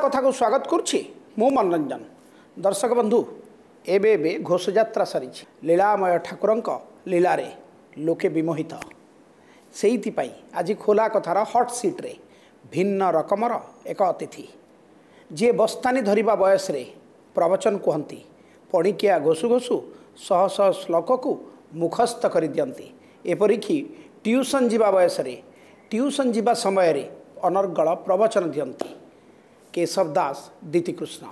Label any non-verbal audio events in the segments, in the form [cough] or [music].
ଗୋଳା କଥାକୁ ସ୍ୱାଗତ କରୁଛି ମୁଁ ମନୋରଞ୍ଜନ ଦର୍ଶକ ବନ୍ଧୁ ଏବେ ଏବେ ଘୋଷଯାତ୍ରା ସରିଛି ଲୀଳାମୟ ଠାକୁରଙ୍କ ଲୀଳାରେ ଲୋକେ ବିମୋହିତ ସେଇଥିପାଇଁ ଆଜି ଖୋଲା କଥାର ହଟ୍ ସିଟ୍ରେ ଭିନ୍ନ ରକମର ଏକ ଅତିଥି ଯିଏ ବସ୍ତାନୀ ଧରିବା ବୟସରେ ପ୍ରବଚନ କୁହନ୍ତି ପଣିକିଆ ଘୋଷୁ ଘୋଷୁ ଶହ ଶହ ଶ୍ଳୋକକୁ ମୁଖସ୍ଥ କରିଦିଅନ୍ତି ଏପରିକି ଟିଉସନ୍ ଯିବା ବୟସରେ ଟିଉସନ୍ ଯିବା ସମୟରେ ଅନର୍ଗଳ ପ୍ରବଚନ ଦିଅନ୍ତି केशव दास दीति कृष्णा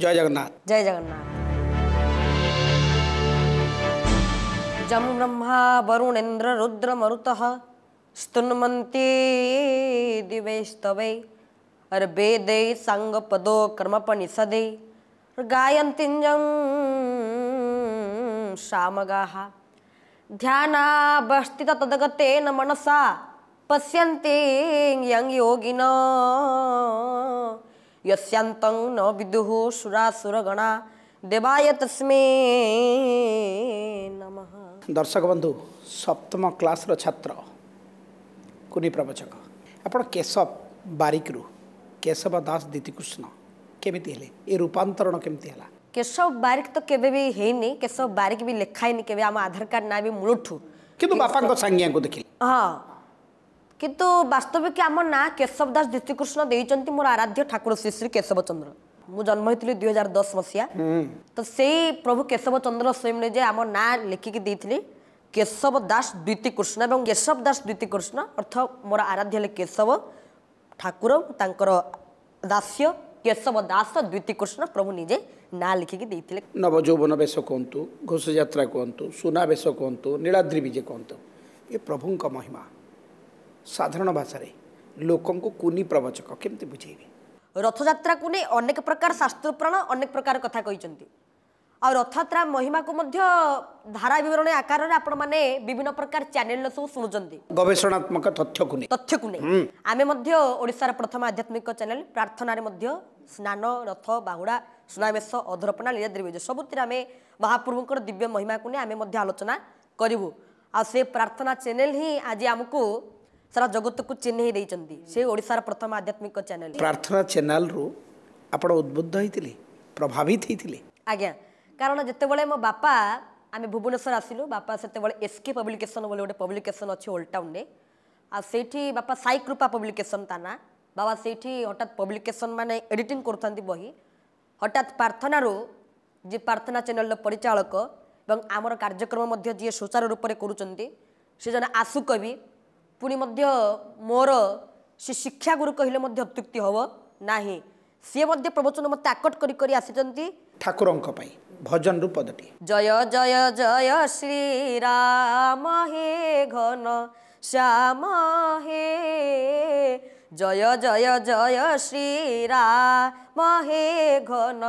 जय जगन्नाथ जय जगन्नाथ जम ब्रह्मा वरुणेन्द्र रुद्र मरुतः स्तुन्वन्ति दिवेस्तवै अर्वेदे सङ्गपदो कर्मपनिषदे गायन्तिञ्जं श्यामगाः ध्यानावस्थिततदगतेन मनसा पश्यन्ते यं योगिना यस्यन्तं न विदुः सुरासुरगणा देवाय तस्मे नमः दर्शक बंधु सप्तम क्लास रो छात्र कुनी प्रवचक आपण केशव बारिकरु केशव दास दीतिकृष्ण केमिति हेले ए रूपांतरण केमिति हला केशव बारिक तो केबे भी हेनी केशव बारिक भी लिखाइनी केबे आम आधार कार्ड ना भी मूलठू किंतु बापाको संज्ञा को देखिले हां কিন্তু বাস্তবিক আমার না কেশব দাস দীতিকৃষ্ণ দিয়েছেন মোর আরাধ্য ঠাকুর শ্রী শ্রী কেশবচন্দ্র ମୁଁ ଜନ୍ମ ହେଇଥିଲି ଦୁଇ ହଜାର ଦଶ ମସିହା ତ ସେଇ ପ୍ରଭୁ କେଶବ ଚନ୍ଦ୍ର ସ୍ୱୟଂରେ ଯେ ଆମ ନାଁ ଲେଖିକି ଦେଇଥିଲି କେଶବ ଦାସ ଦ୍ୱିତୀ କୃଷ୍ଣ ଏବଂ କେଶବ ଦାସ ଦ୍ୱିତୀ କୃଷ୍ଣ ଅର୍ଥ ମୋର ଆରାଧ୍ୟ ହେଲେ କେଶବ ଠାକୁର ତାଙ୍କର ଦାସ୍ୟ କେଶବ ଦାସ ଦ୍ୱିତୀ କୃଷ୍ଣ ପ୍ରଭୁ ନିଜେ ନାଁ ଲେଖିକି ଦେଇଥିଲେ ନବଯୌବନ ବେଶ କୁହନ୍ତୁ ଘୋଷଯାତ୍ରା କୁହନ୍ତୁ ସୁନାବେଶ କୁହନ୍ତୁ ନୀଳାଦ୍ରି ବିଜେ କୁହନ୍ତୁ ଏ ପ୍ରଭୁଙ୍କ ମହିମା ସାଧାରଣ ଭାଷାରେ ଲୋକଙ୍କୁ କୁନି ପ୍ରବଚକ କେମିତି ବୁଝେଇବେ ରଥଯାତ୍ରାକୁ ନେଇ ଅନେକ ପ୍ରକାର ଶାସ୍ତ୍ରପ୍ରାଣ ଅନେକ ପ୍ରକାର କଥା କହିଛନ୍ତି ଆଉ ରଥଯାତ୍ରା ମହିମାକୁ ମଧ୍ୟ ଧାରା ବିବରଣୀ ଆକାରରେ ଆପଣମାନେ ବିଭିନ୍ନ ପ୍ରକାର ଚ୍ୟାନେଲର ସବୁ ଶୁଣୁଛନ୍ତି ଗବେଷଣାତ୍ମକ ତଥ୍ୟକୁ ନେଇ ତଥ୍ୟକୁ ନେଇ ଆମେ ମଧ୍ୟ ଓଡ଼ିଶାର ପ୍ରଥମ ଆଧ୍ୟାତ୍ମିକ ଚ୍ୟାନେଲ ପ୍ରାର୍ଥନାରେ ମଧ୍ୟ ସ୍ନାନ ରଥ ବାହୁଡ଼ା ସୁନାବେଶ ଅଧରପଣା ଲୀଳାଦ୍ରି ବିଜୟ ସବୁଥିରେ ଆମେ ମହାପ୍ରଭୁଙ୍କର ଦିବ୍ୟ ମହିମାକୁ ନେଇ ଆମେ ମଧ୍ୟ ଆଲୋଚନା କରିବୁ ଆଉ ସେ ପ୍ରାର୍ଥନା ଚ୍ୟାନେଲ ହିଁ ଆଜି ଆମକୁ ସାରା ଜଗତକୁ ଚିହ୍ନେଇ ଦେଇଛନ୍ତି ସେ ଓଡ଼ିଶାର ପ୍ରଥମ ଆଧ୍ୟାତ୍ମିକ ଚ୍ୟାନେଲ ପ୍ରାର୍ଥନା ଚ୍ୟାନେଲରୁ ଆପଣ ଉଦ୍ବୁଦ୍ଧ ହେଇଥିଲେ ପ୍ରଭାବିତ ହେଇଥିଲେ ଆଜ୍ଞା କାରଣ ଯେତେବେଳେ ମୋ ବାପା ଆମେ ଭୁବନେଶ୍ୱର ଆସିଲୁ ବାପା ସେତେବେଳେ ଏସ୍କେ ପବ୍ଲିକେସନ୍ ବୋଲି ଗୋଟେ ପବ୍ଲିକେସନ୍ ଅଛି ଓଲ୍ଡ ଟାଉନରେ ଆଉ ସେଇଠି ବାପା ସାଇ କୃପା ପବ୍ଲିକେସନ୍ ତା ନାଁ ବାବା ସେଇଠି ହଠାତ୍ ପବ୍ଲିକେସନ୍ ମାନେ ଏଡ଼ିଟିଂ କରୁଥାନ୍ତି ବହି ହଠାତ୍ ପ୍ରାର୍ଥନାରୁ ଯେ ପ୍ରାର୍ଥନା ଚ୍ୟାନେଲର ପରିଚାଳକ ଏବଂ ଆମର କାର୍ଯ୍ୟକ୍ରମ ମଧ୍ୟ ଯିଏ ସୁଚାରୁ ରୂପରେ କରୁଛନ୍ତି ସେ ଜଣେ ଆଶୁ କବି ପୁଣି ମଧ୍ୟ ମୋର ସେ ଶିକ୍ଷାଗୁରୁ କହିଲେ ମଧ୍ୟ ଅତ୍ୟୁକ୍ତି ହେବ ନାହିଁ ସିଏ ମଧ୍ୟ ପ୍ରବଚନ ମୋତେ ଆକଟ କରି କରି ଆସିଛନ୍ତି ଠାକୁରଙ୍କ ପାଇଁ ଭଜନରୁ ପଦଟି ଜୟ ଜୟ ଜୟ ଶ୍ରୀ ରାମ ହେ ଘନ ଶ୍ୟାମ ହେ জয় জয় জয় শ্রীরাম হে ঘন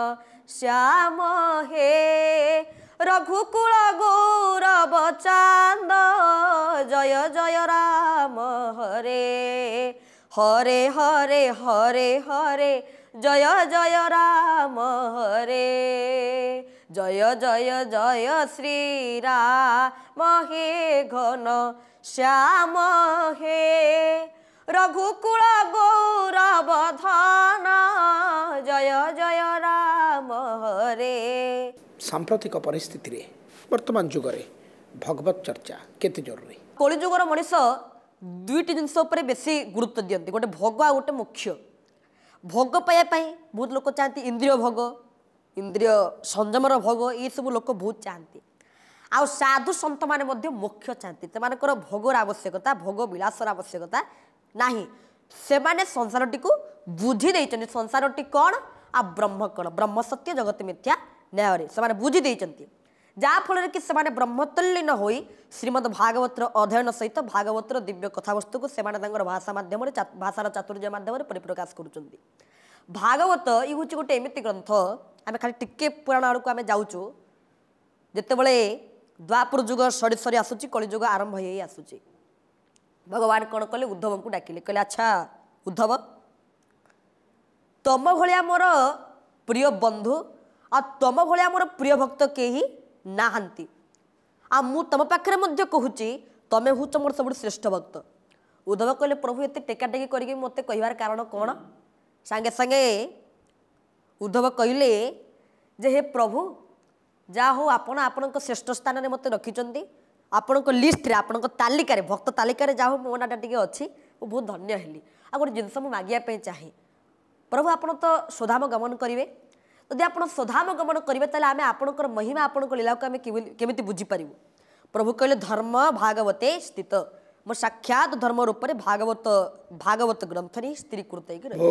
শ্যাম হে রঘুকুল গৌরব ଚାନ୍ଦ জয় জয় রাম হরে হরে হরে হরে হরে জয় জয় রাম হরে জয় জয় জয় শ্রী রাম ঘন শ্যাম হে রঘুকুল গৌরব ধন জয় জয় রাম হরে ସାମ୍ପ୍ରତିକ ପରିସ୍ଥିତିରେ ବର୍ତ୍ତମାନ ଯୁଗରେ ଭଗବତ ଚର୍ଚ୍ଚା କେତେ ଜରୁରୀ ଯୁଗର ମଣିଷ ଦୁଇଟି ଜିନିଷ ଉପରେ ବେଶୀ ଗୁରୁତ୍ୱ ଦିଅନ୍ତି ଗୋଟେ ଭୋଗ ଆଉ ଗୋଟେ ମୁଖ୍ୟ ଭୋଗ ପାଇବା ପାଇଁ ବହୁତ ଲୋକ ଚାହାନ୍ତି ଇନ୍ଦ୍ରିୟ ଭୋଗ ଇନ୍ଦ୍ରିୟ ସଂଯମର ଭୋଗ ଏସବୁ ଲୋକ ବହୁତ ଚାହାନ୍ତି ଆଉ ସାଧୁ ସନ୍ତମାନେ ମଧ୍ୟ ମୁଖ୍ୟ ଚାହାନ୍ତି ସେମାନଙ୍କର ଭୋଗର ଆବଶ୍ୟକତା ଭୋଗ ବିଳାସର ଆବଶ୍ୟକତା ନାହିଁ ସେମାନେ ସଂସାରଟିକୁ ବୁଝି ଦେଇଛନ୍ତି ସଂସାରଟି କ'ଣ ଆଉ ବ୍ରହ୍ମ କ'ଣ ବ୍ରହ୍ମ ସତ୍ୟ ଜଗତ ମିଥ୍ୟା ନ୍ୟାୟରେ ସେମାନେ ବୁଝି ଦେଇଛନ୍ତି ଯାହାଫଳରେ କି ସେମାନେ ବ୍ରହ୍ମତଲ୍ଲୀନ ହୋଇ ଶ୍ରୀମଦ୍ ଭାଗବତର ଅଧ୍ୟୟନ ସହିତ ଭାଗବତର ଦିବ୍ୟ କଥାବସ୍ତୁକୁ ସେମାନେ ତାଙ୍କର ଭାଷା ମାଧ୍ୟମରେ ଭାଷାର ଚାତୁର୍ଯ୍ୟ ମାଧ୍ୟମରେ ପରିପ୍ରକାଶ କରୁଛନ୍ତି ଭାଗବତ ଇଏ ହେଉଛି ଗୋଟେ ଏମିତି ଗ୍ରନ୍ଥ ଆମେ ଖାଲି ଟିକେ ପୁରାଣ ଆଡ଼କୁ ଆମେ ଯାଉଛୁ ଯେତେବେଳେ ଦ୍ୱାପୁର ଯୁଗ ସରି ସରି ଆସୁଛି କଳିଯୁଗ ଆରମ୍ଭ ହୋଇ ଆସୁଛି ଭଗବାନ କ'ଣ କଲେ ଉଦ୍ଧବଙ୍କୁ ଡାକିଲେ କହିଲେ ଆଚ୍ଛା ଉଦ୍ଧବ ତମ ଭଳିଆ ମୋର ପ୍ରିୟ ବନ୍ଧୁ ଆଉ ତୁମ ଭଳିଆ ମୋର ପ୍ରିୟ ଭକ୍ତ କେହି ନାହାନ୍ତି ଆଉ ମୁଁ ତୁମ ପାଖରେ ମଧ୍ୟ କହୁଛି ତୁମେ ହେଉଛ ମୋର ସବୁଠୁ ଶ୍ରେଷ୍ଠ ଭକ୍ତ ଉଦ୍ଧବ କହିଲେ ପ୍ରଭୁ ଏତେ ଟେକାଟେକି କରିକି ମୋତେ କହିବାର କାରଣ କ'ଣ ସାଙ୍ଗେ ସାଙ୍ଗେ ଉଦ୍ଧବ କହିଲେ ଯେ ହେ ପ୍ରଭୁ ଯାହା ହଉ ଆପଣ ଆପଣଙ୍କ ଶ୍ରେଷ୍ଠ ସ୍ଥାନରେ ମୋତେ ରଖିଛନ୍ତି ଆପଣଙ୍କ ଲିଷ୍ଟରେ ଆପଣଙ୍କ ତାଲିକାରେ ଭକ୍ତ ତାଲିକାରେ ଯାହା ହଉ ମୋ ନାଁଟା ଟିକେ ଅଛି ମୁଁ ବହୁତ ଧନ୍ୟ ହେଲି ଆଉ ଗୋଟେ ଜିନିଷ ମୁଁ ମାଗିବା ପାଇଁ ଚାହେଁ ପ୍ରଭୁ ଆପଣ ତ ସ୍ୱଧାମ ଗମନ କରିବେ ଯଦି ଆପଣ ସ୍ୱଧାମ ଗମନ କରିବେ ତାହେଲେ ଆମେ ଆପଣଙ୍କର ମହିମା ଆପଣଙ୍କ ଲୀଳାକୁ ଆମେ କେମିତି ବୁଝିପାରିବୁ ପ୍ରଭୁ କହିଲେ ଧର୍ମ ଭାଗବତେ ସ୍ଥିତ ମୋ ସାକ୍ଷାତ ଧର୍ମ ରୂପରେ ଭାଗବତ ଭାଗବତ ଗ୍ରନ୍ଥରେ ହିଁ ସ୍ଥିରୀକୃତ ହେଇକି ରହିବ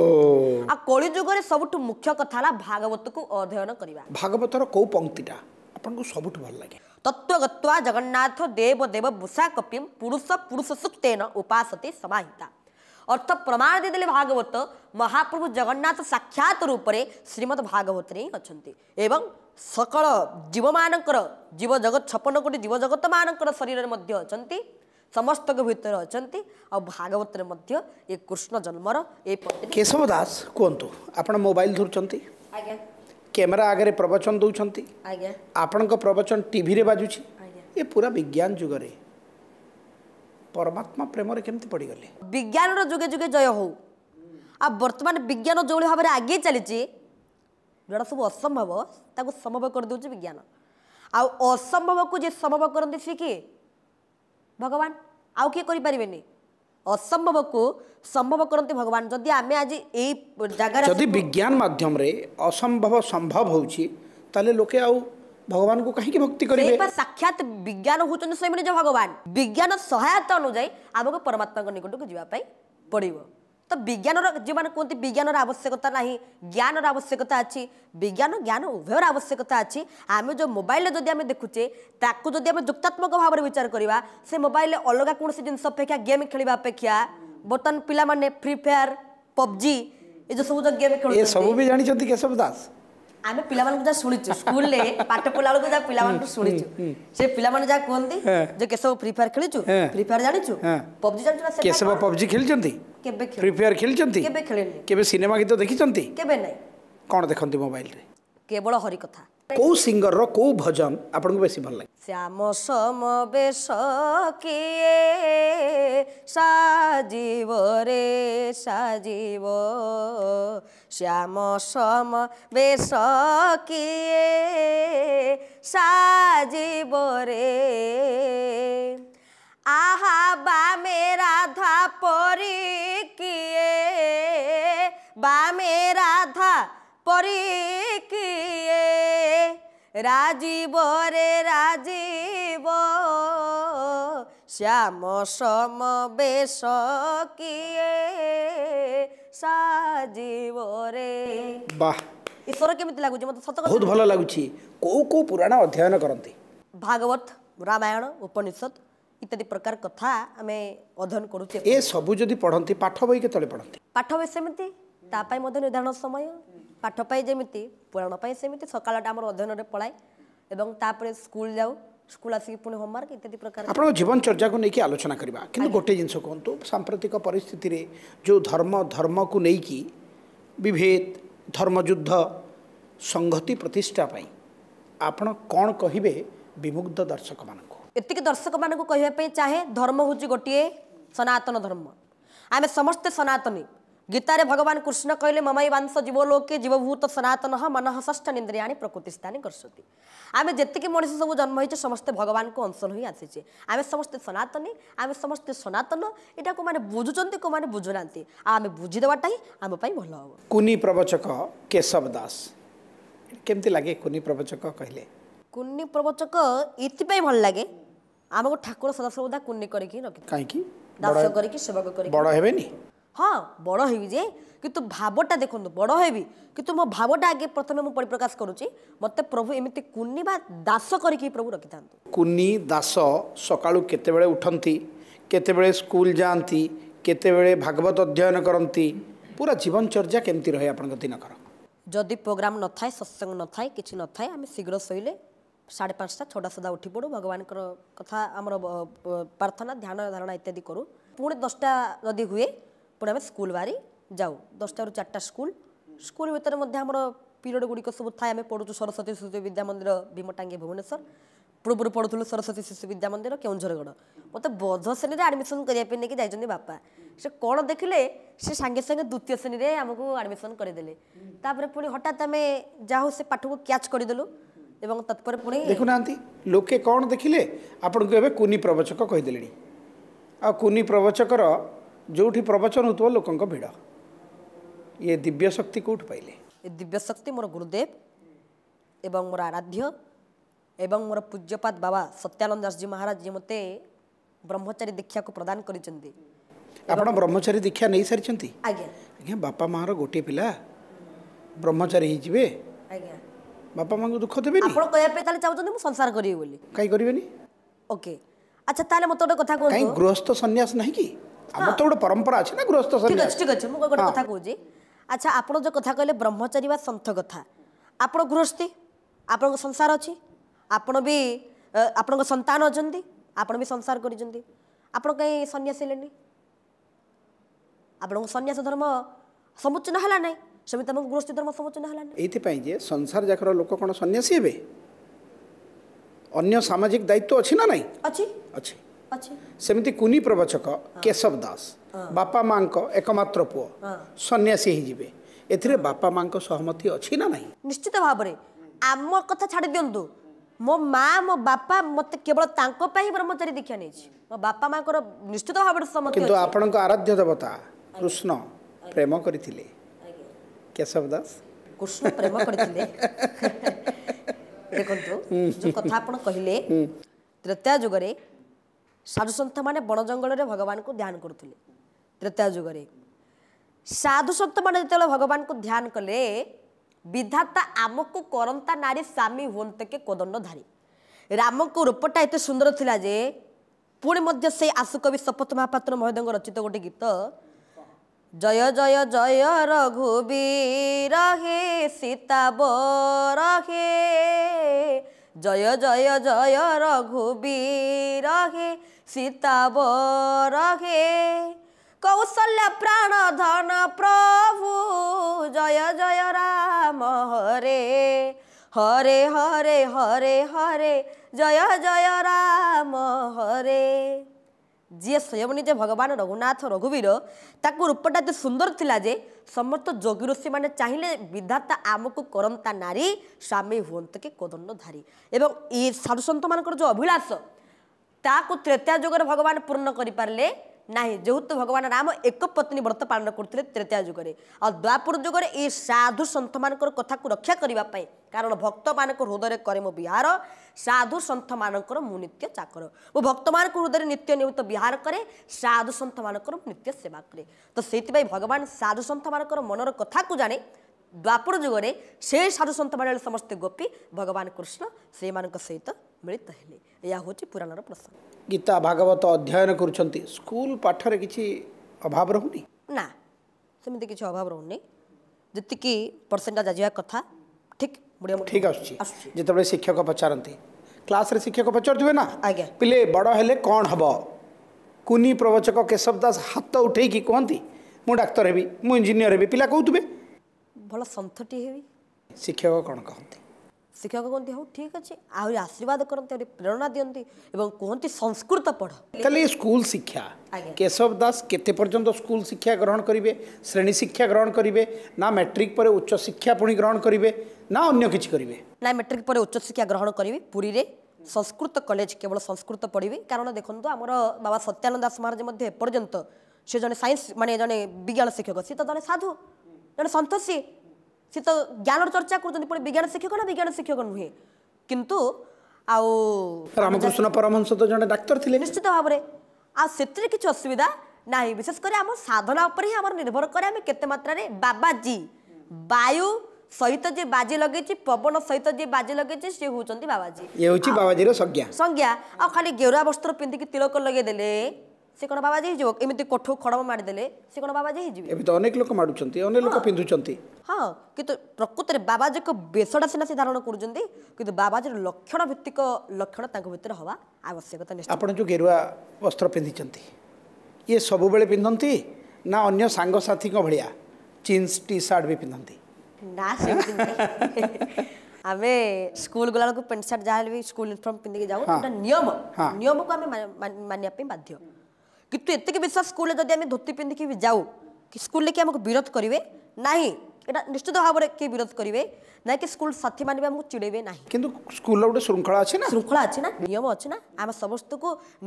ଆଉ କଳି ଯୁଗରେ ସବୁଠୁ ମୁଖ୍ୟ କଥା ହେଲା ଭାଗବତକୁ ଅଧ୍ୟୟନ କରିବା ଭାଗବତର କେଉଁ ପଙ୍କ୍ତିଟା ଆପଣଙ୍କୁ ସବୁଠୁ ଭଲ ଲାଗେ ତତ୍ତ୍ୱଗତ୍ୱା ଜଗନ୍ନାଥ ଦେବ ଦେବ ବୁଷା କପିମ୍ ପୁରୁଷ ପୁରୁଷ ସୂକ୍ତେନ ଉପାସତେ ସମାହିତା ଅର୍ଥ ପ୍ରମାଣ ଦେଇଦେଲେ ଭାଗବତ ମହାପ୍ରଭୁ ଜଗନ୍ନାଥ ସାକ୍ଷାତ ରୂପରେ ଶ୍ରୀମଦ୍ ଭାଗବତରେ ହିଁ ଅଛନ୍ତି ଏବଂ ସକଳ ଜୀବମାନଙ୍କର ଜୀବଜଗତ ଛପନ କୋଟି ଜୀବଜଗତମାନଙ୍କର ଶରୀରରେ ମଧ୍ୟ ଅଛନ୍ତି ସମସ୍ତଙ୍କ ଭିତରେ ଅଛନ୍ତି ଆଉ ଭାଗବତରେ ମଧ୍ୟ ଏ କୃଷ୍ଣ ଜନ୍ମର ଏ କେଶବ ଦାସ କୁହନ୍ତୁ ଆପଣ ମୋବାଇଲ ଧରୁଛନ୍ତି ଆଜ୍ଞା କ୍ୟାମେରା ଆଗରେ ପ୍ରବଚନ ଦେଉଛନ୍ତି ଆଜ୍ଞା ଆପଣଙ୍କ ପ୍ରବଚନ ଟିଭିରେ ବାଜୁଛି ଆଜ୍ଞା ଏ ପୁରା ବିଜ୍ଞାନ ଯୁଗରେ ପରମାତ୍ମା ପ୍ରେମରେ କେମିତି ପଡ଼ିଗଲେ ବିଜ୍ଞାନର ଯୁଗେ ଯୁଗେ ଜୟ ହଉ ଆଉ ବର୍ତ୍ତମାନ ବିଜ୍ଞାନ ଯେଉଁଭଳି ଭାବରେ ଆଗେଇ ଚାଲିଛି ଯେଉଁଟା ସବୁ ଅସମ୍ଭବ ତାକୁ ସମ୍ଭବ କରିଦେଉଛି ବିଜ୍ଞାନ ଆଉ ଅସମ୍ଭବକୁ ଯିଏ ସମ୍ଭବ କରନ୍ତି ସେ କିଏ ଭଗବାନ ଆଉ କିଏ କରିପାରିବେନି ଅସମ୍ଭବକୁ ସମ୍ଭବ କରନ୍ତି ଭଗବାନ ଯଦି ଆମେ ଆଜି ଏଇ ଜାଗାରେ ଯଦି ବିଜ୍ଞାନ ମାଧ୍ୟମରେ ଅସମ୍ଭବ ସମ୍ଭବ ହେଉଛି ତାହେଲେ ଲୋକେ ଆଉ ভগবান কু কাহিকি ভক্তি করিবে সেই পা সাক্ষাৎ বিজ্ঞান হোচন স্বয়ং নিজ ভগবান বিজ্ঞান সহায়তা অনুযায়ী আমাকে পরমাত্মাঙ্ক নিকটকু যিবা পাই পড়িব তো বিজ্ঞানর যে কুহতি বিজ্ঞানর আবশ্যকতা না জ্ঞানর আবশ্যকতা আছে বিজ্ঞান জ্ঞান উভয়র আবশ্যকতা আছে আমি যে মোবাইল যদি আমি দেখুছে তাকে যদি আমি যুক্তাত্মক ভাবে বিচার করা সে মোবাইল অলগা কোণী জিনিস অপেক্ষা গেম খেলা অপেক্ষা বর্তমান পিলামানে ফ্রি ফায়ার পবজি ଏ ଯେଉଁ ସବୁ ଯେଉଁ ଗେମ୍ ଖେଳୁଛନ୍ତି ଏ ସବୁ ବି ଜାଣିଛନ୍ତି କେଶବ ଦାସ ଆମେ ପିଲାମାନଙ୍କୁ ଯାହା ଶୁଣିଛୁ ସ୍କୁଲରେ ପାଠ ପଢିଲା ବେଳକୁ ଯାହା ପିଲାମାନଙ୍କୁ ଶୁଣିଛୁ ସେ ପିଲାମାନେ ଯାହା କୁହନ୍ତି ଯେ କେଶବ ଫ୍ରି ଫାୟାର ଖେଳିଛୁ ଫ୍ରି ଫାୟାର ଜାଣିଛୁ ପବଜି ଜାଣିଛୁ ନା କେଶବ ପବଜି ଖେଳିଛନ୍ତି କେବେ ଫ୍ରି ଫାୟାର ଖେଳିଛନ୍ତି କେବେ ଖେଳିନି କେବେ ସିନେମା ଗୀତ ଦେଖିଛନ୍ତି କେବେ ନାହିଁ କ'ଣ ଦେଖନ୍ତି ମୋବାଇଲରେ କେବଳ ହରିକଥା କେଉଁ ସିଙ୍ଗରର କେଉଁ ଭଜନ ଆପଣଙ୍କୁ ବେଶୀ ଭଲ ଲାଗେ ଶ୍ୟାମ ସମବେଶ କିଏ ସାଜିବ ରେ ସାଜିବ ଶ୍ୟାମ ସମବେଶ କିଏ ସାଜିବ ରେ আহা বামে রাধা পরি কিয়ে বামে রাধা পরি রাজীব রে রাজীব শ্যাম সম বেশ কিয়ে সাজীব রে বাহ ঈশ্বর কেমিতি লাগুছে মতো সত বহুত ভালো লাগুছি কো কো পুরাণ অধ্যয়ন করতে ভাগবত রামায়ণ উপনিষদ ইত্যাদি প্রকার কথা আমি অধ্যয়ন করুছে এ সব যদি পড়ন্তি পাঠ বই কে তলে পড়ন্তি পাঠ বই সেমিতি তা নির্ধারণ সময় ପାଠ ପାଇଁ ଯେମିତି ପୁରାଣ ପାଇଁ ସେମିତି ସକାଳଟା ଆମର ଅଧ୍ୟୟନରେ ପଳାଏ ଏବଂ ତାପରେ ସ୍କୁଲ ଯାଉ ସ୍କୁଲ ଆସିକି ପୁଣି ହୋମୱାର୍କ ଇତ୍ୟାଦି ପ୍ରକାର ଆପଣଙ୍କ ଜୀବନଚର୍ଯ୍ୟାକୁ ନେଇକି ଆଲୋଚନା କରିବା କିନ୍ତୁ ଗୋଟେ ଜିନିଷ କୁହନ୍ତୁ ସାମ୍ପ୍ରତିକ ପରିସ୍ଥିତିରେ ଯେଉଁ ଧର୍ମ ଧର୍ମକୁ ନେଇକି ବିଭେଦ ଧର୍ମଯୁଦ୍ଧ ସଂହତି ପ୍ରତିଷ୍ଠା ପାଇଁ ଆପଣ କ'ଣ କହିବେ ବିମୁଗ୍ଧ ଦର୍ଶକମାନଙ୍କୁ ଏତିକି ଦର୍ଶକମାନଙ୍କୁ କହିବା ପାଇଁ ଚାହେଁ ଧର୍ମ ହେଉଛି ଗୋଟିଏ ସନାତନ ଧର୍ମ ଆମେ ସମସ୍ତେ ସନାତନୀ गीतारे भगवान कृष्ण कहले ममई वंश जीवलोके जीवभूत सनातन मन षष्ठ निंद्रियाणी प्रकृति स्थानी गर्छति आमे जतिकि मनिष सब जन्म होइछे समस्ते भगवान को अंश होई आसीछे आमे समस्ते सनातनी आमे समस्ते सनातन एटा को माने बुझुचंती को माने बुझुनांती आमे बुझी देवाटा ही आम पई भल हो कुनी प्रवचक केशव दास केमति लागे कुनी प्रवचक कहले कुनी प्रवचक इति पई भल लागे आमको ठाकुर सदा सर्वदा कुनी करिकि रखि काहे कि दास करिकि सेवक करिकि बड़ हेबेनी ହଁ ବଡ଼ ହେବି ଯେ କିନ୍ତୁ ଭାବଟା ଦେଖନ୍ତୁ ବଡ଼ ହେବି କିନ୍ତୁ ମୋ ଭାବଟା ଆଗେ ପ୍ରଥମେ ମୁଁ ପରିପ୍ରକାଶ କରୁଛି ମୋତେ ପ୍ରଭୁ ଏମିତି କୁନି ବା ଦାସ କରିକି ପ୍ରଭୁ ରଖିଥାନ୍ତୁ କୁନି ଦାସ ସକାଳୁ କେତେବେଳେ ଉଠନ୍ତି କେତେବେଳେ ସ୍କୁଲ ଯାଆନ୍ତି କେତେବେଳେ ଭାଗବତ ଅଧ୍ୟୟନ କରନ୍ତି ପୁରା ଜୀବନଚର୍ଯ୍ୟା କେମିତି ରହେ ଆପଣଙ୍କ ଦିନକର ଯଦି ପ୍ରୋଗ୍ରାମ ନଥାଏ ସତ୍ସଙ୍ଗ ନଥାଏ କିଛି ନଥାଏ ଆମେ ଶୀଘ୍ର ଶୋଇଲେ ସାଢ଼େ ପାଞ୍ଚଟା ଛଅଟା ସୁଦ୍ଧା ଉଠି ପଡ଼ୁ ଭଗବାନଙ୍କର କଥା ଆମର ପ୍ରାର୍ଥନା ଧ୍ୟାନ ଧାରଣା ଇତ୍ୟାଦି କରୁ ପୁଣି ଦଶଟା ଯଦି ହୁଏ ପୁଣି ଆମେ ସ୍କୁଲ ବାହାରି ଯାଉ ଦଶଟାରୁ ଚାରିଟା ସ୍କୁଲ ସ୍କୁଲ ଭିତରେ ମଧ୍ୟ ଆମର ପିରିୟଡ଼ ଗୁଡ଼ିକ ସବୁ ଥାଏ ଆମେ ପଢ଼ୁଛୁ ସରସ୍ୱତୀ ଶିଶୁ ବିଦ୍ୟା ମନ୍ଦିର ଭୀମଟାଙ୍ଗି ଭୁବନେଶ୍ୱର ପୂର୍ବରୁ ପଢ଼ୁଥିଲୁ ସରସ୍ୱତୀ ଶିଶୁ ବିଦ୍ୟା ମନ୍ଦିର କେଉଁଝରଗଡ଼ ମୋତେ ବୋଧ ଶ୍ରେଣୀରେ ଆଡ଼ମିସନ୍ କରିବା ପାଇଁ ନେଇକି ଯାଇଛନ୍ତି ବାପା ସେ କ'ଣ ଦେଖିଲେ ସେ ସାଙ୍ଗେ ସାଙ୍ଗେ ଦ୍ୱିତୀୟ ଶ୍ରେଣୀରେ ଆମକୁ ଆଡ଼ମିସନ୍ କରିଦେଲେ ତାପରେ ପୁଣି ହଠାତ୍ ଆମେ ଯାହା ହଉ ସେ ପାଠକୁ କ୍ୟାଚ୍ କରିଦେଲୁ ଏବଂ ତତ୍ପରେ ପୁଣି ଦେଖୁନାହାନ୍ତି ଲୋକେ କ'ଣ ଦେଖିଲେ ଆପଣଙ୍କୁ ଏବେ କୁନି ପ୍ରବଚକ କହିଦେଲେଣି ଆଉ କୁନି ପ୍ରବଚକର जो प्रवचन हो लोक ये दिव्य शक्ति कौट पाइले दिव्य शक्ति मोर गुरुदेव एवं मोर आराध्य एवं मोर पूज्यपाद बाबा सत्यानंद दास जी महाराज जी मत ब्रह्मचारी दीक्षा को प्रदान कर ब्रह्मचारी दीक्षा नहीं सारी बापा माँ रोटे पिला ब्रह्मचारी ही बापा माँ को दुख देवे चाहते संसार करके अच्छा मत तो। गृहस्थ सन्यास नहीं कि ଆମର ତ ଗୋଟେ ପରମ୍ପରା ଅଛି ନା ଗୃହସ୍ଥ ଠିକ ଅଛି ଠିକ ଅଛି ମୁଁ ଗୋଟେ କଥା କହୁଛି ଆଚ୍ଛା ଆପଣ ଯେଉଁ କଥା କହିଲେ ବ୍ରହ୍ମଚାରୀ ବା ସନ୍ଥ କଥା ଆପଣ ଗୃହସ୍ଥୀ ଆପଣଙ୍କ ସଂସାର ଅଛି ଆପଣ ବି ଆପଣଙ୍କ ସନ୍ତାନ ଅଛନ୍ତି ଆପଣ ବି ସଂସାର କରିଛନ୍ତି ଆପଣ କାହିଁ ସନ୍ନ୍ୟାସ ହେଲେନି ଆପଣଙ୍କ ସନ୍ନ୍ୟାସ ଧର୍ମ ସମୁଚ୍ଚନ ହେଲା ନାହିଁ ସେମିତି ଆମକୁ ଗୃହସ୍ଥୀ ଧର୍ମ ସମୁଚ୍ଚନ ହେଲା ନାହିଁ ଏଇଥିପାଇଁ ଯେ ସଂସାର ଯାକର ଲୋକ କ'ଣ ସନ୍ନ୍ୟାସୀ ହେବେ ଅନ୍ୟ ସାମାଜିକ ଦାୟିତ୍ୱ ଅଛି ନା ନାହିଁ ଅଛି ଅଛି ସେମିତି କୁନି ପ୍ରବଚକ କେଶବ ଦାସ ବାପା ମାଙ୍କ ଏକମାତ୍ର ପୁଅ ସନ୍ନ୍ୟାସୀ ହେଇଯିବେ ଏଥିରେ ବାପା ମାଙ୍କ ସହମତି ଅଛି ନା ନାହିଁ ନିଶ୍ଚିତ ଭାବରେ ଆମ କଥା ଛାଡ଼ି ଦିଅନ୍ତୁ ମୋ ମା ମୋ ବାପା ମୋତେ କେବଳ ତାଙ୍କ ପାଇଁ ବ୍ରହ୍ମଚାରୀ ଦେଖିବା ନେଇଛି ମୋ ବାପା ମାଙ୍କର ନିଶ୍ଚିତ ଭାବରେ କିନ୍ତୁ ଆପଣଙ୍କ ଆରାଧ୍ୟ ଦେବତା କୃଷ୍ଣ ପ୍ରେମ କରିଥିଲେ କେଶବ ଦାସ କୃଷ୍ଣ [laughs] ଦେଖନ୍ତୁ ଆପଣ କହିଲେ ତୃତୀୟ ଯୁଗରେ ସାଧୁସନ୍ଥମାନେ ବଣ ଜଙ୍ଗଲରେ ଭଗବାନଙ୍କୁ ଧ୍ୟାନ କରୁଥିଲେ ତ୍ରେତା ଯୁଗରେ ସାଧୁସନ୍ଥମାନେ ଯେତେବେଳେ ଭଗବାନଙ୍କୁ ଧ୍ୟାନ କଲେ ବିଧାତା ଆମକୁ କରନ୍ତା ନାରୀ ସ୍ୱାମୀ ହୁଅନ୍ତେ କେ କୋଦଣ୍ଡଧାରୀ ରାମଙ୍କ ରୂପଟା ଏତେ ସୁନ୍ଦର ଥିଲା ଯେ ପୁଣି ମଧ୍ୟ ସେଇ ଆଶୁକବି ଶପଥ ମହାପାତ୍ର ମହୋଦୟଙ୍କ ରଚିତ ଗୋଟେ ଗୀତ ଜୟ ଜୟ ଜୟ ରଘୁବୀର ହେ ସୀତାବର ହେ জয় জয় জয় রঘুবীর হে ସୀତାବରହେ କୌଶଲ୍ୟ ପ୍ରାଣ ଧନ ପ୍ରଭୁ ଜୟ ଜୟ ରାମ ହରେ হরে হরে হরে হরে জয় জয় রাম হরে ଯିଏ ସ୍ୱୟଂ ନିଜେ ଭଗବାନ ରଘୁନାଥ ରଘୁବୀର ତାକୁ ରୂପଟା ଏତେ ସୁନ୍ଦର ଥିଲା ଯେ ସମସ୍ତ ଯୋଗୀ ଋଷିମାନେ ଚାହିଁଲେ ବିଧାତା ଆମକୁ କରନ୍ତା ନାରୀ ସ୍ୱାମୀ ହୁଅନ୍ତେ କି କୋଦଣ୍ଡଧାରୀ ଏବଂ ଏ ସାଧୁସନ୍ଥମାନଙ୍କର ଯେଉଁ ଅଭିଳାଷ ତାହାକୁ ତ୍ରେତା ଯୁଗରେ ଭଗବାନ ପୂର୍ଣ୍ଣ କରିପାରିଲେ ନାହିଁ ଯେହେତୁ ଭଗବାନ ରାମ ଏକ ପତ୍ନୀ ବ୍ରତ ପାଳନ କରୁଥିଲେ ତ୍ରେତା ଯୁଗରେ ଆଉ ଦ୍ୱାପର ଯୁଗରେ ଏ ସାଧୁ ସନ୍ଥମାନଙ୍କର କଥାକୁ ରକ୍ଷା କରିବା ପାଇଁ କାରଣ ଭକ୍ତମାନଙ୍କ ହୃଦୟରେ କରେ ମୋ ବିହାର ସାଧୁ ସନ୍ଥମାନଙ୍କର ମୁଁ ନିତ୍ୟ ଚାକର ମୁଁ ଭକ୍ତମାନଙ୍କ ହୃଦୟରେ ନିତ୍ୟ ନିୟମିତ ବିହାର କରେ ସାଧୁ ସନ୍ଥମାନଙ୍କର ମୁଁ ନିତ୍ୟ ସେବା କରେ ତ ସେଇଥିପାଇଁ ଭଗବାନ ସାଧୁ ସନ୍ଥମାନଙ୍କର ମନର କଥାକୁ ଜାଣେ ଦ୍ୱାପର ଯୁଗରେ ସେ ସାଧୁ ସନ୍ଥମାନେ ସମସ୍ତେ ଗୋପୀ ଭଗବାନ କୃଷ୍ଣ ସେଇମାନଙ୍କ ସହିତ ମିଳିତ ହେଲେ यह हूँ पुराण प्रसंग गीता भागवत अध्ययन कर स्कूल पाठ से किसी अभाव रोनी ना सेमती अभाव रोनी जी परसेंटेज आज कथा ठीक ठीक आसत शिक्षक पचारती क्लास शिक्षक पचारे ना आज्ञा पिले बड़े कौन हम कुनी प्रवचक केशव दास हाथ उठे कहते मुझे डाक्तर हेबी इंजीनियर हेबी पिला कौन भल सतटी शिक्षक कौन कहते ଶିକ୍ଷକ କୁହନ୍ତି ହଉ ଠିକ୍ ଅଛି ଆହୁରି ଆଶୀର୍ବାଦ କରନ୍ତି ଆହୁରି ପ୍ରେରଣା ଦିଅନ୍ତି ଏବଂ କୁହନ୍ତି ସଂସ୍କୃତ ପଢ଼ କାଲି ସ୍କୁଲ ଶିକ୍ଷା କେଶବ ଦାସ କେତେ ପର୍ଯ୍ୟନ୍ତ ସ୍କୁଲ ଶିକ୍ଷା ଗ୍ରହଣ କରିବେ ଶ୍ରେଣୀ ଶିକ୍ଷା ଗ୍ରହଣ କରିବେ ନା ମ୍ୟାଟ୍ରିକ୍ ପରେ ଉଚ୍ଚ ଶିକ୍ଷା ପୁଣି ଗ୍ରହଣ କରିବେ ନା ଅନ୍ୟ କିଛି କରିବେ ନା ମ୍ୟାଟ୍ରିକ୍ ପରେ ଉଚ୍ଚ ଶିକ୍ଷା ଗ୍ରହଣ କରିବେ ପୁରୀରେ ସଂସ୍କୃତ କଲେଜ କେବଳ ସଂସ୍କୃତ ପଢ଼ିବେ କାରଣ ଦେଖନ୍ତୁ ଆମର ବାବା ସତ୍ୟାନନ୍ଦ ଦାସ ମହାରାଜ ମଧ୍ୟ ଏପର୍ଯ୍ୟନ୍ତ ସେ ଜଣେ ସାଇନ୍ସ ମାନେ ଜଣେ ବିଜ୍ଞାନ ଶିକ୍ଷକ ସିଏ ତ ଜଣେ ସାଧୁ ଜଣେ ସନ୍ଥ ସିଏ সে তো জ্ঞানর চর্চা করছেন পুরো বিজ্ঞান শিক্ষক না বিজ্ঞান শিক্ষক নুহে কিন্তু আও রামকৃষ্ণ পরমহংস তো জন ডাক্তার ছিলেন নিশ্চিত ভাবে আর সেতরে কিছু অসুবিধা না বিশেষ করে আমার সাধনা উপরে হি আমার নির্ভর করে আমি কেতে মাত্রারে বাবাজি বায়ু সহিত যে বাজি লগেছি পবন সহিত যে বাজি লগেছি সে হচ্ছেন বাবাজি ইয়ে হচ্ছে বাবাজির সংজ্ঞা সংজ্ঞা আর খালি গেরুয়া বস্ত্র পিঁধিকি তিলক লগাই দেলে ସେ କ'ଣ ବାବାଜୀ ହେଇଯିବ ଏମିତି କୋଠୁ ଖଡ଼ମ ମାରିଦେଲେ ସେ କ'ଣ ବାବାଜୀ ହେଇଯିବେ ଏବେ ତ ଅନେକ ଲୋକ ମାଡ଼ୁଛନ୍ତି ଅନେକ ଲୋକ ପିନ୍ଧୁଛନ୍ତି ହଁ କିନ୍ତୁ ପ୍ରକୃତରେ ବାବାଜୀଙ୍କ ବେଶଟା ସିନା ସେ ଧାରଣ କରୁଛନ୍ତି କିନ୍ତୁ ବାବାଜୀର ଲକ୍ଷଣ ଭିତ୍ତିକ ଲକ୍ଷଣ ତାଙ୍କ ଭିତରେ ହେବା ଆବଶ୍ୟକତା ନିଶ୍ଚୟ ଆପଣ ଯେଉଁ ଗେରୁଆ ବସ୍ତ୍ର ପିନ୍ଧିଛନ୍ତି ଇଏ ସବୁବେଳେ ପିନ୍ଧନ୍ତି ନା ଅନ୍ୟ ସାଙ୍ଗସାଥୀଙ୍କ ଭଳିଆ ଜିନ୍ସ ଟି ସାର୍ଟ ବି ପିନ୍ଧନ୍ତି ନା ସେମିତି ଆମେ ସ୍କୁଲ ଗଲାବେଳକୁ ପେଣ୍ଟ ସାର୍ଟ ଯାହା ହେଲେ ବି ସ୍କୁଲ ୟୁନିଫର୍ମ ପିନ୍ଧିକି ଯାଉ ନିୟମ ନିୟମକୁ ଆମେ ମାନିବା ପାଇଁ ବାଧ୍ୟ কিন্তু এতকি বিশ্বাস স্কুলে যদি আমি ধোতি পিধিকি যাও কি স্কুলে কি আমাকে বিরোধ করবে না এটা নিশ্চিত ভাবে কে বিরোধ করবে না কি স্কুল সাথী মানে আমি চিড়াইবে না কিন্তু স্কুল গোটে শৃঙ্খলা আছে না শৃঙ্খলা আছে না নিয়ম আছে না আমি সমস্ত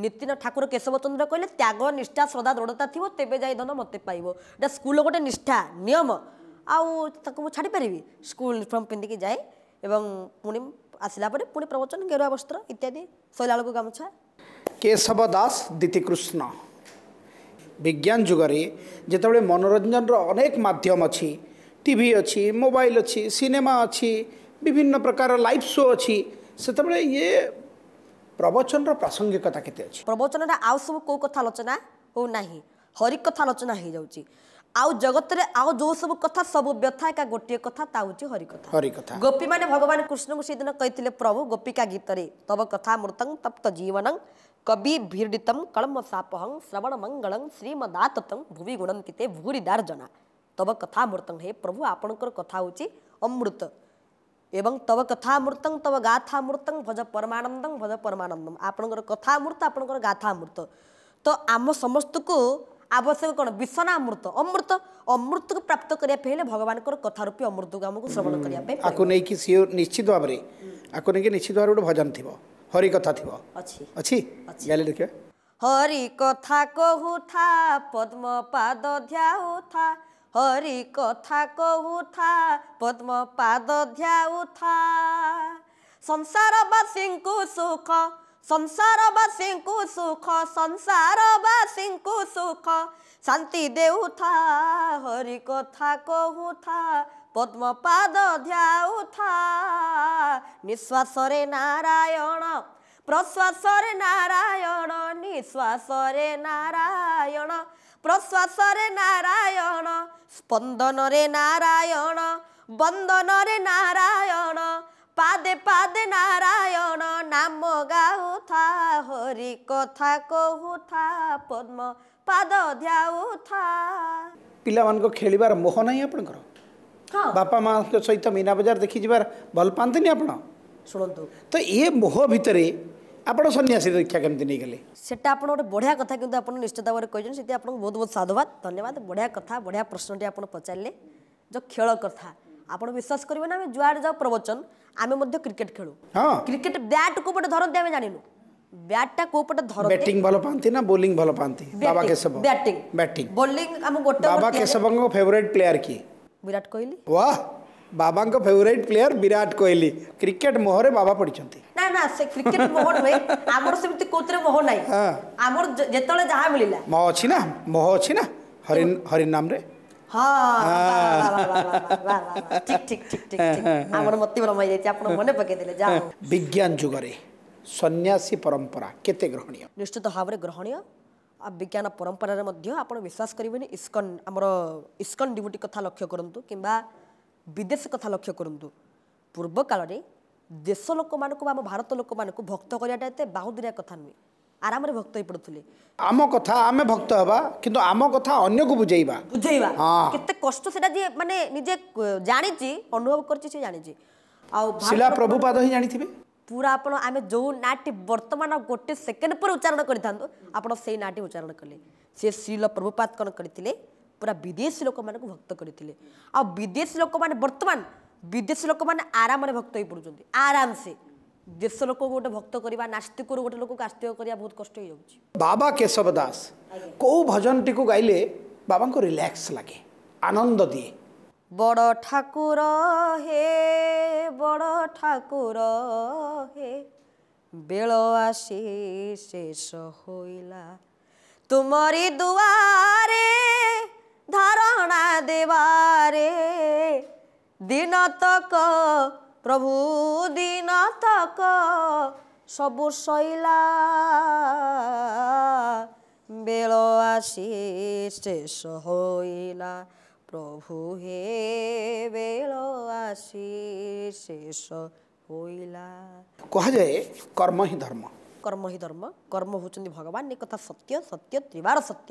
নীতিন ঠাকুর কেশবচন্দ্র কহিলেন ত্যাগ নিষ্ঠা শ্রদ্ধা দৃঢ়তা থাকবে তেবে যাই ধন মতে পাইব এটা স্কুল গোটে নিষ্ঠা নিয়ম আউ তাকে মু ছাড়ি পারিবি স্কুল ইউনিফর্ম পিধিকি যাই এবং পুনি আসিলা পরে পুনি প্রবচন গেরুয়া বস্ত্র ইত্যাদি শৈলালকু গামছা কেশব দাস দিতিকৃষ্ণ विज्ञान जुगरे जति मनोरञ्जन र अनेक माध्यम मोबाइल अहिले सिनेमा अनि विभिन्न प्रकार लाइव लभ सो अब ये प्रवचन र प्रासङ्गिकता के प्रवचन आउँ सब कोही कथा आलोचना हो हरेक कथा आलोचना हुन्छ आउँ जगत रे जो सब कथा सब व्यथा कथा हरिक हरि गोपी म भगवान कृष्ण प्रभु गोपिका गीतले तब कथा मृतङ तप्त जीवनङ ಕಬಿ ಭೀರ್ಡಿತಂ ಕಳ್ಮಸಾಪಹಂ ಶ್ರವಣ ಮಂಗಳಂ ಶ್ರೀಮದಾತತಂ ಭುವಿ ಗುಣಂತಿತೆ ಭೂರಿದಾರ ಜನ ತವ ಕಥಾಮೃತಂ ಹೇ ಪ್ರಭು ଆପଣଙ୍କର କଥା ହେଉଛି ଅମୃତ ଏବଂ ତବ କଥାମୃତଂ ତବ ଗାଥାମୃତଂ ଭଜ ପରମାନନ୍ଦଂ ଭଜ ପରମାନନ୍ଦଂ ଆପଣଙ୍କର କଥାମୃତ ଆପଣଙ୍କର ଗାଥାମୃତ ତ ଆମ ସମସ୍ତଙ୍କୁ ଆବଶ୍ୟକ କ'ଣ ବିଷନା ଅମୃତ ଅମୃତ ଅମୃତକୁ ପ୍ରାପ୍ତ କରିବା ପାଇଁ ହେଲେ ଭଗବାନଙ୍କର କଥା ରୂପୀ ଅମୃତକୁ ଆମକୁ ଶ୍ରବଣ କରିବା ପାଇଁ ଆକୁ ନେଇକି ସିଏ ନିଶ୍ଚିତ ଭାବରେ ଆକୁ ନେଇକି ନିଶ୍ଚିତ ଭାବରେ ଗୋଟେ ଭଜନ ଥିବ ହରି କଥା ଥିବ ଅଛି ଗାଲି ଦେଖିବେ ହରି କଥା କହୁଥା ପଦ୍ମ ପାଦ ଧ୍ୟାଉଥା ହରି କଥା କହୁଥା ପଦ୍ମ ପାଦ ଧ୍ୟାଉଥା ସଂସାରବାସୀଙ୍କୁ ସୁଖ ସଂସାରବାସୀଙ୍କୁ ସୁଖ ସଂସାରବାସୀଙ୍କୁ ସୁଖ ଶାନ୍ତି ଦେଉଥା ହରି କଥା କହୁଥା ପଦ୍ମ ପାଦ ଧ୍ୟାଉଥା ନିଶ୍ୱାସରେ ନାରାୟଣ ପ୍ରଶ୍ୱାସରେ ନାରାୟଣ ନିଶ୍ୱାସରେ ନାରାୟଣ ପ୍ରଶ୍ୱାସରେ ନାରାୟଣ ସ୍ପନ୍ଦନରେ ନାରାୟଣ ବନ୍ଦନରେ ନାରାୟଣ ପାଦେ ପାଦେ ନାରାୟଣ ନାମ ଗାଉଥା ହରି କଥା କହୁଥା ପଦ୍ମ ପାଦ ଧ୍ୟାଉଥା ପିଲାମାନଙ୍କ ଖେଳିବାର ମୋହ ନାହିଁ ଆପଣଙ୍କର ବାପା ମାଆଙ୍କ ସହିତ ମୀନା ବଜାର ଦେଖି ଯିବାର ଭଲ ପାଆନ୍ତିନି ଆପଣ ଶୁଣନ୍ତୁ ତ ଏ ମୋହ ଭିତରେ ଆପଣ ସନ୍ନ୍ୟାସୀ ଦୀକ୍ଷା କେମିତି ନେଇଗଲେ ସେଟା ଆପଣ ଗୋଟେ ବଢ଼ିଆ କଥା କିନ୍ତୁ ଆପଣ ନିଶ୍ଚିତ ଭାବରେ କହିଛନ୍ତି ସେଥିପାଇଁ ଆପଣଙ୍କୁ ବହୁତ ବହୁତ ସାଧୁବାଦ ଧନ୍ୟବାଦ ବଢ଼ିଆ କଥା ବଢ଼ିଆ ପ୍ରଶ୍ନଟି ଆପଣ ପଚାରିଲେ ଯେଉଁ ଖେଳ କଥା ଆପଣ ବିଶ୍ୱାସ କରିବେ ନା ଆମେ ଯୁଆଡ଼େ ଯାଉ ପ୍ରବଚନ ଆମେ ମଧ୍ୟ କ୍ରିକେଟ ଖେଳୁ କ୍ରିକେଟ ବ୍ୟାଟ୍ କୋଉ ପଟେ ଧରନ୍ତି ଆମେ ଜାଣିନୁ ବ୍ୟାଟଟା କୋଉ ପଟେ ଧର ବ୍ୟାଟିଂ ଭଲ ପାଆନ୍ତି ନା ବୋଲିଂ ଭଲ ପାଆନ୍ତି ବାବା କେଶବ ବ୍ୟାଟିଂ ବ୍ୟାଟିଂ ବୋଲିଂ ଆମ ଗୋଟେ ବାବା କେଶବଙ୍କ ଫେଭରାଇଟ୍ ପ୍ଲେୟାର କିଏ विराट कोहली वाह ବାବାଙ୍କ favourite player Virat Kohli cricket ମୋହରେ ବାବା ପଡ଼ିଛନ୍ତି ନା ନା ସେ କ୍ରିକେଟ ମୋହ ନୁହେଁ ଆମର ସେମିତି କୋଉଥିରେ ମୋହ ନାହିଁ ଆମର ଯେତେବେଳେ ଯାହା ମିଳିଲା ମୋହ ଅଛି ନା ମୋହ ଅଛି ନା ହରି ହରିନାମରେ ବିଜ୍ଞାନ ଯୁଗରେ ସନ୍ନ୍ୟାସୀ ପରମ୍ପରା କେତେ ଗ୍ରହଣୀୟ ନିଶ୍ଚିତ ଭାବରେ ଗ୍ରହଣୀୟ ବିଜ୍ଞାନ ପରମ୍ପରାରେ ମଧ୍ୟ ଆପଣ ବିଶ୍ୱାସ କରିବେନି ଇସ୍କନ୍ ଆମର ଇସ୍କନ୍ ଡିଭୋଟି କଥା ଲକ୍ଷ୍ୟ କରନ୍ତୁ କିମ୍ବା ବିଦେଶ କଥା ଲକ୍ଷ୍ୟ କରନ୍ତୁ ପୂର୍ବକାଳରେ ଦେଶ ଲୋକମାନଙ୍କୁ ବା ଆମ ଭାରତ ଲୋକମାନଙ୍କୁ ଭକ୍ତ କରିବାଟା ଏତେ ବାହୁଦୁରିଆ କଥା ନୁହେଁ ଆରାମରେ ଭକ୍ତ ହେଇପଡ଼ୁଥିଲେ ଆମ କଥା ଆମେ ଭକ୍ତ ହେବା କିନ୍ତୁ ଆମ କଥା ଅନ୍ୟକୁ ବୁଝେଇବା ବୁଝେଇବା କେତେ କଷ୍ଟ ସେଟା ଯିଏ ମାନେ ନିଜେ ଜାଣିଛି ଅନୁଭବ କରିଛି ସେ ଜାଣିଛି ଆଉ ଶିଲା ପ୍ରଭୁପାଦ ହିଁ ଜାଣିଥିବେ ପୁରା ଆପଣ ଆମେ ଯେଉଁ ନାଁଟି ବର୍ତ୍ତମାନ ଗୋଟେ ସେକେଣ୍ଡ ପରେ ଉଚ୍ଚାରଣ କରିଥାନ୍ତୁ ଆପଣ ସେଇ ନାଁଟି ଉଚ୍ଚାରଣ କଲେ ସେ ଶ୍ରୀଲ ପ୍ରଭୁପାତ କ'ଣ କରିଥିଲେ ପୁରା ବିଦେଶୀ ଲୋକମାନଙ୍କୁ ଭକ୍ତ କରିଥିଲେ ଆଉ ବିଦେଶୀ ଲୋକମାନେ ବର୍ତ୍ତମାନ ବିଦେଶୀ ଲୋକମାନେ ଆରାମରେ ଭକ୍ତ ହେଇ ପଡ଼ୁଛନ୍ତି ଆରାମସେ ଦେଶ ଲୋକକୁ ଗୋଟେ ଭକ୍ତ କରିବା ନାସ୍ତିକରୁ ଗୋଟେ ଲୋକକୁ ଆସ୍ତିକ କରିବା ବହୁତ କଷ୍ଟ ହେଇଯାଉଛି ବାବା କେଶବ ଦାସ କେଉଁ ଭଜନଟିକୁ ଗାଇଲେ ବାବାଙ୍କୁ ରିଲାକ୍ସ ଲାଗେ ଆନନ୍ଦ ଦିଏ ବଡ଼ ଠାକୁର ହେ ବଡ଼ ଠାକୁର ହେ ବେଳ ଆସି ଶେଷ ହୋଇଲା ତୁମରି ଦୁଆରେ ଧାରଣା ଦେବାରେ ଦିନ ତକ ପ୍ରଭୁ ଦିନ ତକ ସବୁ ସଇଲା ବେଳ ଆସି ଶେଷ ହୋଇଲା প্রভু হে বেলো আশিষ হইলা কহযায় কর্ম হি ধর্ম কর্ম হি ধর্ম কর্ম হচ্ছেন ভগবান কথা সত্য সত্য ত্রিবার সত্য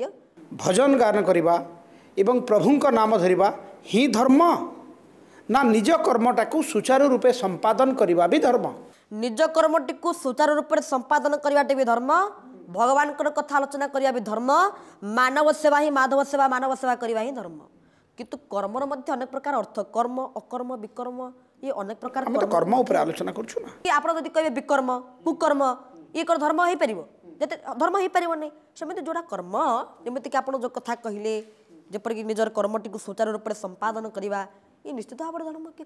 ভজন গান করিবা এবং প্রভুঙ্ক নাম ধরিবা হি ধর্ম না নিজ কর্মটাকে সুচারু রূপে সম্পাদন করিবা বি ধর্ম নিজ কর্মটিকে সুচারু রূপে সম্পাদন করিবাটি বি ধর্ম ভগবানকৰ কথা আলোচনা কৰিবা বি ধৰ্ম মানৱ সেৱা হি মাধৱ সেৱা মানৱ সেৱা কৰিবা হি ধৰ্ম কিন্তু কর্মর মধ্যে অনেক প্রকার অর্থ কর্ম অকর্ম বিকর্ম ই ইয়ে অনেক প্রকার কর্ম উপরে আলোচনা করছো না আপনার যদি কে বিকর্ম কুকর্ম ই ইয়ে কর ধর্ম হয়ে পারিব যেতে ধর্ম হয়ে পারিব না সেমিতি যোটা কর্ম কি আপনার যে কথা কহিলে যেপরিকি নিজের কর্মটিকে সুচারু রূপে সম্পাদন করিবা ই নিশ্চিত করা ଇ ନିଶ୍ଚିତ ଭାବରେ ଧର୍ମ କି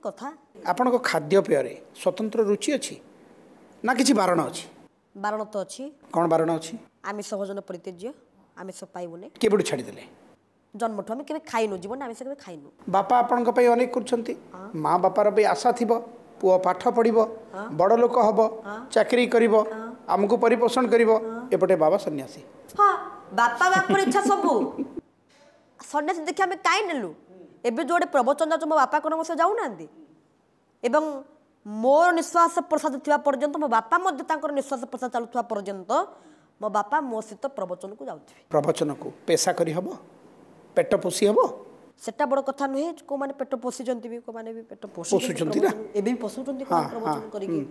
স্বতন্ত্র রুচি ଖାଦ୍ୟପେୟରେ না ରୁଚି বারণ ନା বারণ তো ଅଛି কোন বারণ ଅଛି আমি সহজন ଅଛି আমি সব পাইব ଆମିଷ কেবড় ছাড়ি ଛାଡ଼ିଦେଲେ ଜନ୍ମଠୁ ଆମେ କେବେ ଖାଇନୁ ଜୀବନ ଆମେ ସେ ଖାଇନୁ ବାପା ଆପଣଙ୍କ ପାଇଁ ଅନେକ କରୁଛନ୍ତି ମା ବାପାର ବି ଆଶା ଥିବ ପୁଅ ପାଠ ପଢିବ ବଡ଼ ଲୋକ ହବ ଚାକିରି କରିବ ଆମକୁ ପରିପୋଷଣ କରିବ ଏପଟେ ବାବା ସନ୍ନ୍ୟାସୀ ବାପା ବାପାର ଇଚ୍ଛା ସବୁ ସନ୍ନ୍ୟାସୀ ଦେଖି ଆମେ କାଇଁ ନେଲୁ ଏବେ ଯୁଆଡ଼େ ପ୍ରବଚନ ଯାଉଛୁ ମୋ ବାପା କଣ ସେ ଯାଉନାହାନ୍ତି ଏବଂ ମୋର ନିଶ୍ୱାସ ପ୍ରସାଦ ଥିବା ପର୍ଯ୍ୟନ୍ତ ମୋ ବାପା ମଧ୍ୟ ତାଙ୍କର ନିଶ୍ୱାସ ପ୍ରସାଦ ଚାଲୁଥିବା ପର୍ଯ୍ୟନ୍ତ ମୋ ବାପା ମୋ ସହିତ ପ୍ରବଚନକୁ ଯାଉଥିବେ ପ୍ରବଚନକୁ ପେଶା କରିହେବ ପେଟ ପୋଷି ହେବ ସେଟା ବଡ଼ କଥା ନୁହେଁ କେଉଁମାନେ ପେଟ ପୋଷିଛନ୍ତି ବି କେଉଁମାନେ ବି ପେଟ ପୋଷୁଛନ୍ତି ଏବେ ବି ପୋଷୁଛନ୍ତି କରିକି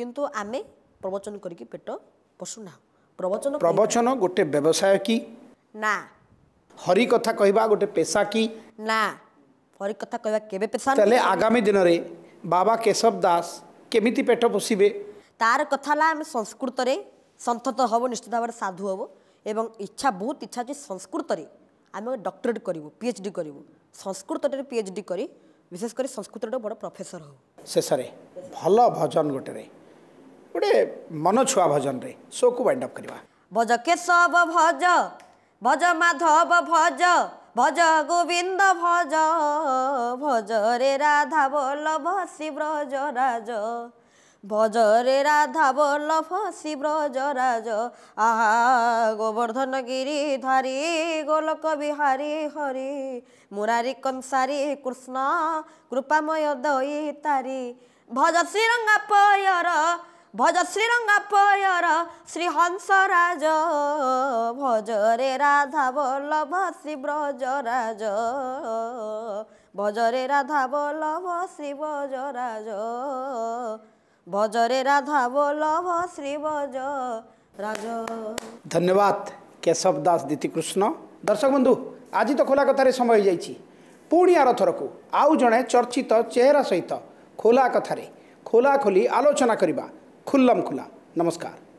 କିନ୍ତୁ ଆମେ ପ୍ରବଚନ କରିକି ପେଟ ପୋଷୁନାହୁଁ ପ୍ରବଚନ ପ୍ରବଚନ ଗୋଟେ ବ୍ୟବସାୟ କି ନା ହରି କଥା କହିବା ଗୋଟେ ପେଶା କି ନା ହରି କଥା କହିବା କେବେ ପେଶା ତାହେଲେ ଆଗାମୀ ଦିନରେ ବାବା କେଶବ ଦାସ କେମିତି ପେଟ ପୋଷିବେ ତାର କଥା ହେଲା ଆମେ ସଂସ୍କୃତରେ ସନ୍ଥତ ହେବ ନିଶ୍ଚିତ ଭାବରେ ସାଧୁ ହେବ ଏବଂ ଇଚ୍ଛା ବହୁତ ଇଚ୍ଛା ଅଛି ସଂସ୍କୃତରେ ଆମେ ଡକ୍ଟରେଟ୍ କରିବୁ ପି ଏଚ୍ ଡି କରିବୁ ସଂସ୍କୃତରେ ପି ଏଚ୍ ଡି କରି ବିଶେଷ କରି ସଂସ୍କୃତରେ ବଡ଼ ପ୍ରଫେସର ହଉ ଶେଷରେ ଭଲ ଭଜନ ଗୋଟେରେ ଗୋଟେ ମନ ଛୁଆ ଭଜନରେ ସୋକୁ ୱାଇଣ୍ଡ ଅପ୍ କରିବା ଭଜ କେଶବ ଭଜ ଭଜ ମାଧବ ଭଜ ଭଜ ଗୋବିନ୍ଦ ଭଜ ଭଜରେ ରାଧା ବଲ୍ଲଭ ଶିବ୍ରଜ ରାଜ ଭଜରେ ରାଧା ବଲ୍ଲଭ ଶ୍ରୀ ବ୍ରଜ ରାଜ ଆହା ଗୋବର୍ଦ୍ଧନ ଗିରି ଧରି ଗୋଲକ ବିହାରି ହରି ମୁରାରୀ କଂସାରି କୃଷ୍ଣ କୃପାମୟ ଦଇ ତାରି ଭଜ ଶ୍ରୀରଙ୍ଗା ପୟର ଭଜ ଶ୍ରୀରଙ୍ଗା ପୟର ଶ୍ରୀ ରାଜ ଭଜରେ ରାଧା ବଲ୍ଲଭ ଶ୍ରୀ ବ୍ରଜ ରାଜ ଭଜରେ ରାଧା ବଲ୍ଲଭ ଶ୍ରୀ ବ୍ରଜ ରାଜ ଭଜରେ ରାଧା ବୋଲଭ ଶ୍ରୀ ଭଜ ରାଜ ଧନ୍ୟବାଦ କେଶବ ଦାସ ଦୀତିକୃଷ୍ଣ ଦର୍ଶକ ବନ୍ଧୁ ଆଜି ତ ଖୋଲା କଥାରେ ସମୟ ହୋଇଯାଇଛି ପୁଣି ଆର ଥରକୁ ଆଉ ଜଣେ ଚର୍ଚ୍ଚିତ ଚେହେରା ସହିତ ଖୋଲା କଥାରେ ଖୋଲା ଖୋଲି ଆଲୋଚନା କରିବା ଖୁଲମ ଖୁଲା ନମସ୍କାର